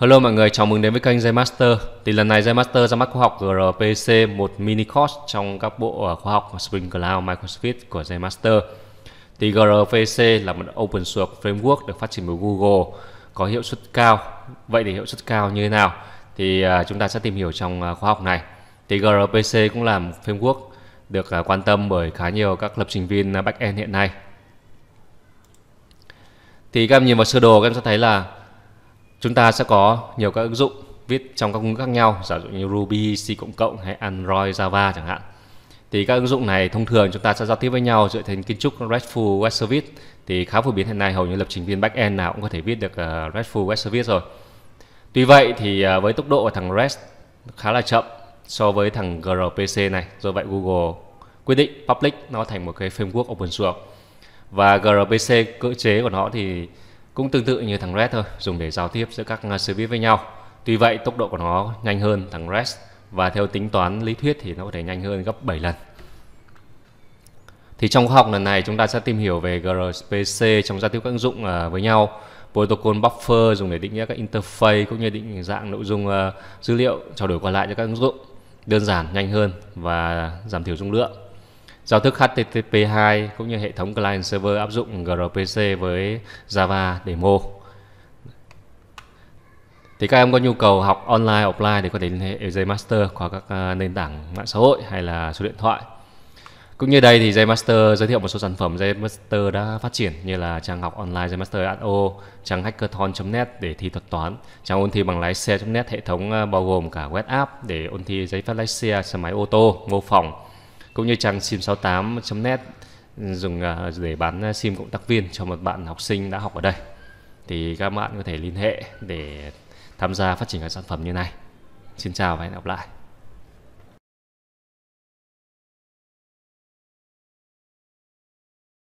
Hello mọi người, chào mừng đến với kênh Zenmaster. Thì lần này Zenmaster ra mắt khóa học GRPC, một mini course trong các bộ ờ, khóa học Spring Cloud Microsoft của Zenmaster. Thì GRPC là một open source framework được phát triển bởi Google, có hiệu suất cao. Vậy thì hiệu suất cao như thế nào? Thì ờ, chúng ta sẽ tìm hiểu trong ờ, khóa học này. Thì GRPC cũng là một framework được quan tâm bởi khá nhiều các lập trình viên backend hiện nay. Thì các em nhìn vào sơ đồ các em sẽ thấy là Chúng ta sẽ có nhiều các ứng dụng viết trong các ngôn ngữ khác nhau, giả dụ như Ruby, C cộng cộng hay Android, Java chẳng hạn. Thì các ứng dụng này thông thường chúng ta sẽ giao tiếp với nhau dựa trên kiến trúc RESTful Web Service thì khá phổ biến hiện nay hầu như lập trình viên backend nào cũng có thể viết được ờ, RESTful Web Service rồi. Tuy vậy thì ờ, với tốc độ của thằng REST khá là chậm so với thằng gRPC này, do vậy Google quyết định public nó thành một cái framework open source. Và gRPC cơ chế của nó thì cũng tương tự như thằng REST thôi dùng để giao tiếp giữa các à, service với nhau tuy vậy tốc độ của nó nhanh hơn thằng REST và theo tính toán lý thuyết thì nó có thể nhanh hơn gấp 7 lần thì trong khóa học lần này chúng ta sẽ tìm hiểu về gRPC trong giao tiếp các ứng dụng à, với nhau protocol buffer dùng để định nghĩa các interface cũng như định dạng nội dung à, dữ liệu trao đổi qua lại cho các ứng dụng đơn giản nhanh hơn và giảm thiểu dung lượng Giao thức HTTP2 cũng như hệ thống client server áp dụng gRPC với Java demo. Thì các em có nhu cầu học online, offline thì có thể liên hệ với Master qua các à, nền tảng mạng xã hội hay là số điện thoại. Cũng như đây thì Master giới thiệu một số sản phẩm Master đã phát triển như là trang học online Master io trang hackathon.net để thi thuật toán, trang ôn thi bằng lái xe.net hệ thống à, bao gồm cả web app để ôn thi giấy phép lái xe, xe máy ô tô, mô phỏng, cũng như trang sim68.net dùng à, để bán à, sim cộng tác viên cho một bạn học sinh đã học ở đây thì các bạn có thể liên hệ để tham gia phát triển các sản phẩm như này xin chào và hẹn gặp lại